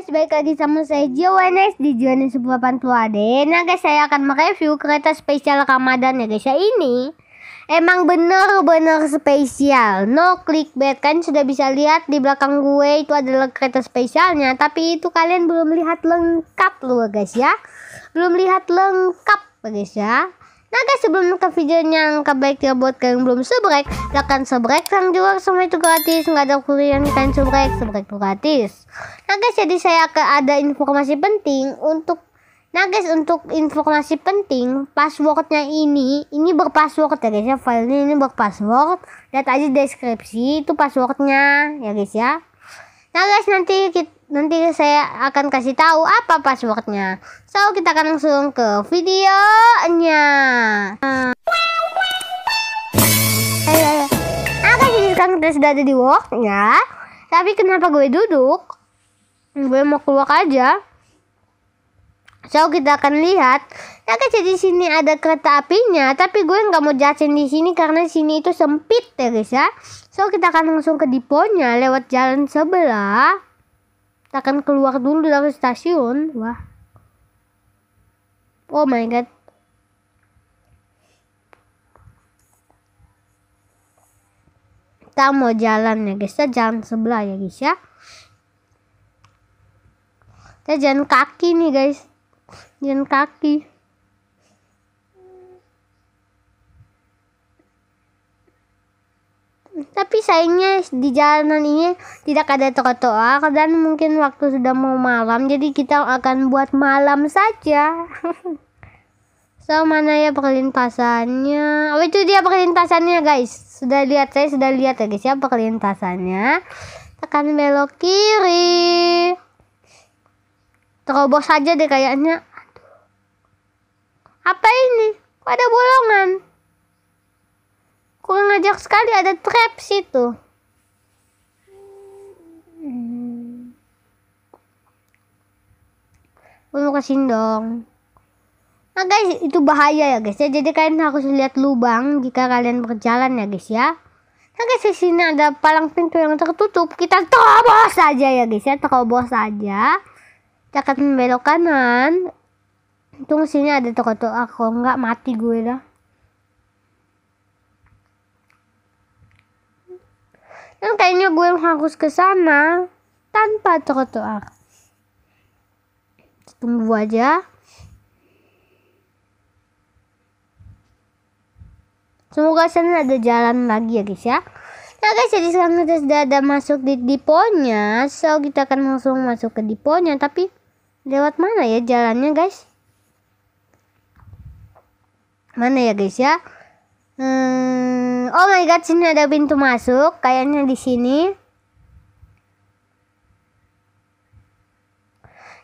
guys, balik lagi sama saya Joannes di Joannes Sebuah AD Nah guys, saya akan mereview kereta spesial Ramadan ya guys ya Ini emang bener-bener spesial No clickbait, kan sudah bisa lihat di belakang gue itu adalah kereta spesialnya Tapi itu kalian belum lihat lengkap loh guys ya Belum lihat lengkap guys ya Nah guys sebelum ke videonya yang kebaik ya buat kalian yang belum subrek Silahkan subrek sang juga semua itu gratis nggak ada kurian kalian subrek Subrek gratis Nah guys jadi saya ada informasi penting untuk Nah guys untuk informasi penting passwordnya ini Ini berpassword ya guys ya filenya ini berpassword Lihat aja deskripsi itu passwordnya ya guys ya Nah guys nanti kita, nanti saya akan kasih tahu apa passwordnya. So kita akan langsung ke videonya. Nah, nah jadi sekarang kita sudah ada di worknya. Tapi kenapa gue duduk? Gue mau keluar aja. So kita akan lihat. Ya guys, di sini ada kereta apinya, tapi gue nggak mau jalan di sini karena sini itu sempit ya guys ya. So kita akan langsung ke diponya lewat jalan sebelah. Kita akan keluar dulu dari stasiun. Wah. Oh my god. Kita mau jalan ya guys, ya. jalan sebelah ya guys ya. Kita jalan kaki nih guys jalan kaki tapi sayangnya di jalanan ini tidak ada trotoar dan mungkin waktu sudah mau malam jadi kita akan buat malam saja so mana ya perlintasannya oh itu dia perlintasannya guys sudah lihat saya sudah lihat ya guys ya perlintasannya tekan belok kiri terobos aja deh kayaknya apa ini kok ada bolongan kurang ajar sekali ada trap situ hmm. gue mau kesini dong nah guys itu bahaya ya guys ya jadi kalian harus lihat lubang jika kalian berjalan ya guys ya Nah guys, di sini ada palang pintu yang tertutup. Kita terobos aja ya guys ya, terobos aja cakat membelok kanan untung sini ada toko toko aku nggak mati gue lah yang kayaknya gue harus ke sana tanpa toko toko tunggu aja Semoga sana ada jalan lagi ya guys ya. Nah guys jadi sekarang kita sudah ada masuk di diponya. So kita akan langsung masuk ke diponya. Tapi lewat mana ya jalannya guys mana ya guys ya hmm, oh my god sini ada pintu masuk kayaknya di sini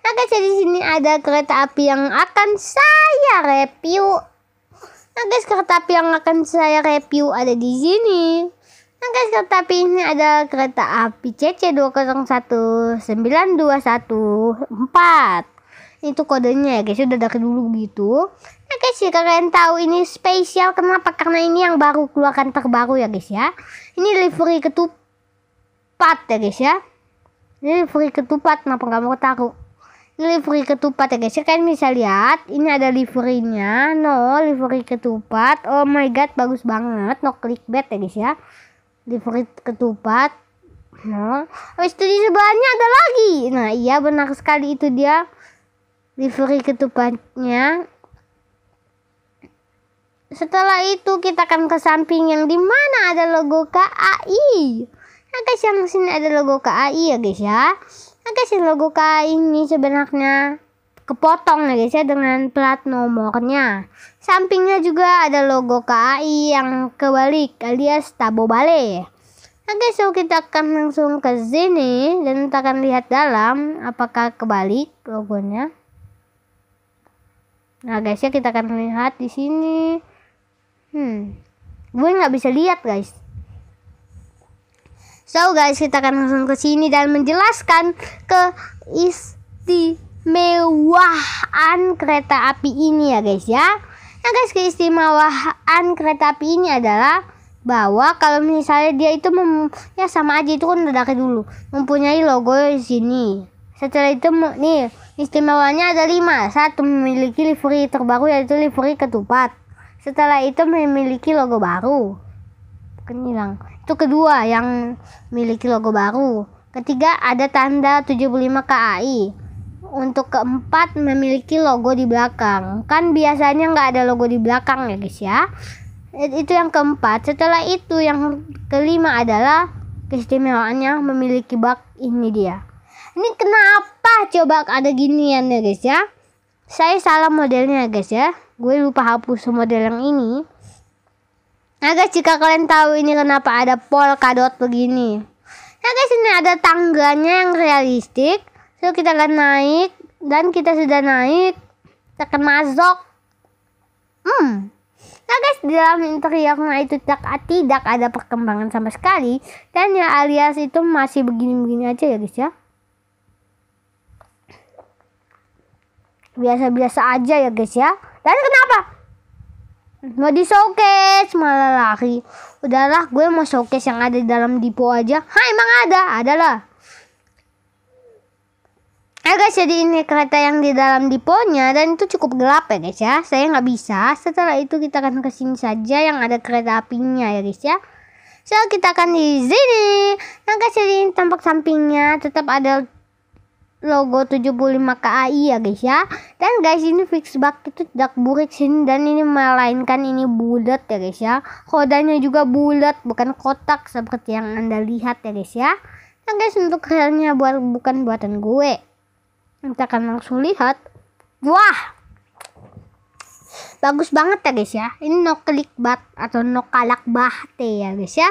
Nah guys, ya, di sini ada kereta api yang akan saya review. Nah guys, kereta api yang akan saya review ada di sini. Nah, guys, kereta ini ada kereta api CC empat Itu kodenya ya guys, udah dari dulu gitu. Nah guys, jika kalian tahu ini spesial kenapa? Karena ini yang baru keluarkan terbaru ya guys ya. Ini livery ketupat ya guys ya. Ini delivery ketupat, kenapa nggak mau taruh? livery ketupat ya guys ya kalian bisa lihat ini ada liverynya no livery ketupat oh my god bagus banget no clickbait ya guys ya di perit ketupat nah habis itu di sebelahnya ada lagi nah iya benar sekali itu dia perit ketupatnya setelah itu kita akan ke samping yang dimana ada logo KAI nah guys yang sini ada logo KAI ya guys ya nah guys yang logo KAI ini sebenarnya kepotong ya guys ya dengan plat nomornya. Sampingnya juga ada logo KAI yang kebalik alias tabo balik. Oke, nah so kita akan langsung ke sini dan kita akan lihat dalam apakah kebalik logonya. Nah, guys ya kita akan lihat di sini. Hmm, gue nggak bisa lihat guys. So guys, kita akan langsung ke sini dan menjelaskan ke isti kemewahan kereta api ini ya guys ya. Nah guys keistimewaan kereta api ini adalah bahwa kalau misalnya dia itu mem ya sama aja itu kan udah dulu mempunyai logo di sini. Setelah itu nih istimewanya ada lima. Satu memiliki livery terbaru yaitu livery ketupat. Setelah itu memiliki logo baru. Bukan Itu kedua yang memiliki logo baru. Ketiga ada tanda 75 KAI untuk keempat memiliki logo di belakang. Kan biasanya nggak ada logo di belakang ya guys ya. Itu yang keempat. Setelah itu yang kelima adalah keistimewaannya memiliki bak ini dia. Ini kenapa coba ada ginian ya guys ya? Saya salah modelnya guys ya. Gue lupa hapus model yang ini. Nah guys jika kalian tahu ini kenapa ada polkadot begini. Nah guys ini ada tangganya yang realistik so kita akan naik dan kita sudah naik kita akan masuk hmm Nah guys, di dalam interiornya itu tidak, tidak ada perkembangan sama sekali Dan ya alias itu masih begini-begini aja ya guys ya Biasa-biasa aja ya guys ya Dan kenapa? Mau di showcase malah lari Udahlah gue mau showcase yang ada di dalam depo aja Hah emang ada? Ada lah Nah guys jadi ini kereta yang di dalam diponya dan itu cukup gelap ya guys ya Saya nggak bisa setelah itu kita akan ke sini saja yang ada kereta apinya ya guys ya So kita akan di sini Nah guys jadi ini tampak sampingnya tetap ada logo 75 KAI ya guys ya dan guys ini fix bug itu tidak burik sini dan ini melainkan ini bulat ya guys ya kodanya juga bulat bukan kotak seperti yang anda lihat ya guys ya nah guys untuk realnya buat bukan buatan gue kita akan langsung lihat wah bagus banget ya guys ya ini no click bat atau no kalak bate ya guys ya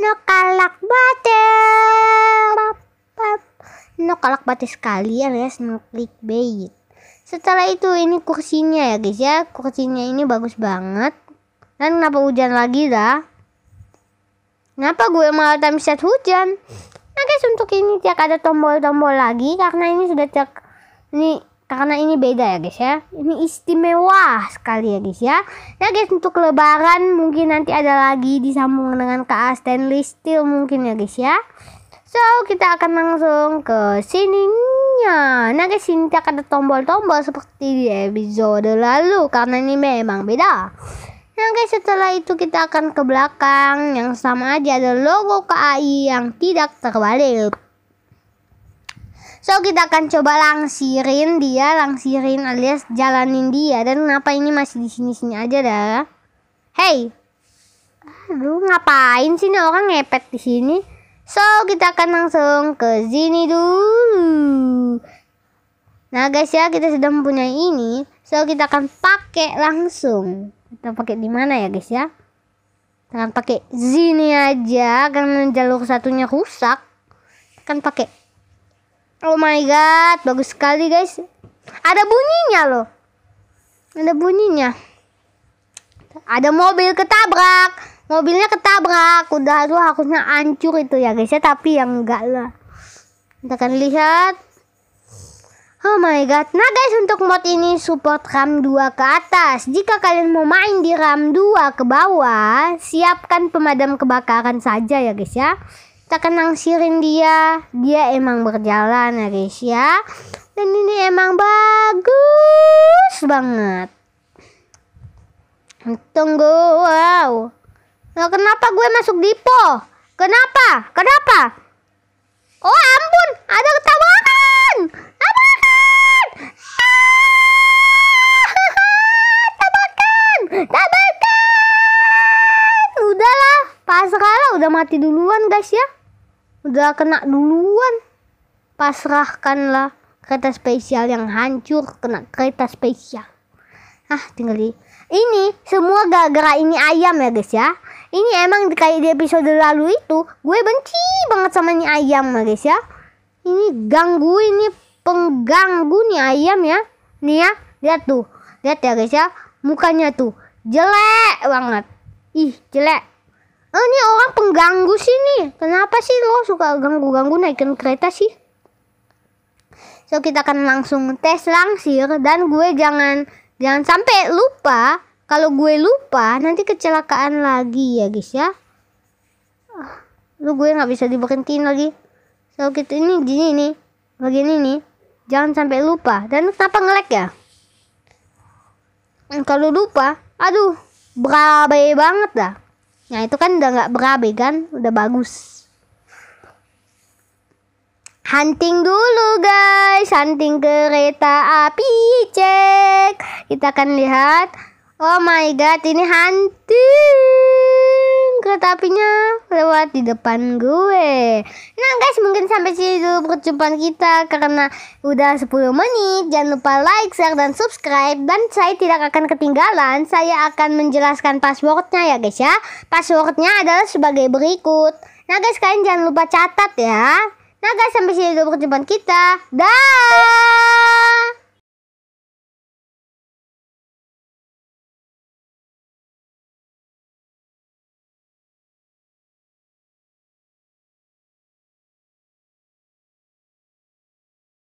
no kalak bate no kalak bate sekalian ya guys no click bait setelah itu ini kursinya ya guys ya kursinya ini bagus banget dan kenapa hujan lagi dah kenapa gue malah time set hujan nah guys untuk ini tidak ada tombol-tombol lagi karena ini sudah tidak ini karena ini beda ya guys ya ini istimewa sekali ya guys ya nah guys untuk lebaran mungkin nanti ada lagi disambung dengan KA stainless steel mungkin ya guys ya so kita akan langsung ke sininya nah guys ini akan ada tombol-tombol seperti di episode lalu karena ini memang beda Nah guys setelah itu kita akan ke belakang yang sama aja ada logo KAI yang tidak terbalik So kita akan coba langsirin dia, langsirin alias jalanin dia. Dan kenapa ini masih di sini-sini aja dah? Hey, aduh ngapain sih nih orang ngepet di sini? So kita akan langsung ke sini dulu. Nah guys ya kita sudah mempunyai ini, so kita akan pakai langsung. Kita pakai di mana ya guys ya? Kita akan pakai sini aja karena jalur satunya rusak. Kita akan pakai Oh my god, bagus sekali guys. Ada bunyinya loh. Ada bunyinya. Ada mobil ketabrak. Mobilnya ketabrak. Udah tuh harusnya hancur itu ya guys ya, tapi yang enggak lah. Kita akan lihat. Oh my god. Nah guys, untuk mod ini support RAM 2 ke atas. Jika kalian mau main di RAM 2 ke bawah, siapkan pemadam kebakaran saja ya guys ya. Tak kenang sirin dia. Dia emang berjalan ya guys ya. Dan ini emang bagus banget. Tunggu, wow. Nah, kenapa gue masuk Dipo? Kenapa? Kenapa? mati duluan guys ya udah kena duluan pasrahkanlah kereta spesial yang hancur kena kereta spesial ah tinggal di ini semua gara-gara ini ayam ya guys ya ini emang kayak di episode lalu itu gue benci banget sama ini ayam ya guys ya ini ganggu ini pengganggu nih ayam ya nih ya lihat tuh lihat ya guys ya mukanya tuh jelek banget ih jelek oh, ini orang pengganggu sih nih kenapa sih lo suka ganggu-ganggu naikin kereta sih so kita akan langsung tes langsir dan gue jangan jangan sampai lupa kalau gue lupa nanti kecelakaan lagi ya guys ya ah, lu gue nggak bisa diberhentiin lagi so kita ini gini nih bagian ini jangan sampai lupa dan kenapa ngelek ya kalau lupa aduh berabai banget dah Nah itu kan udah nggak berabe kan, udah bagus. Hunting dulu guys, hunting kereta api cek. Kita akan lihat. Oh my god, ini hunting kereta apinya lewat di depan gue. Nah guys mungkin sampai sini dulu perjumpaan kita karena udah 10 menit. Jangan lupa like, share, dan subscribe. Dan saya tidak akan ketinggalan. Saya akan menjelaskan passwordnya ya guys ya. Passwordnya adalah sebagai berikut. Nah guys kalian jangan lupa catat ya. Nah guys sampai sini dulu perjumpaan kita. Dah.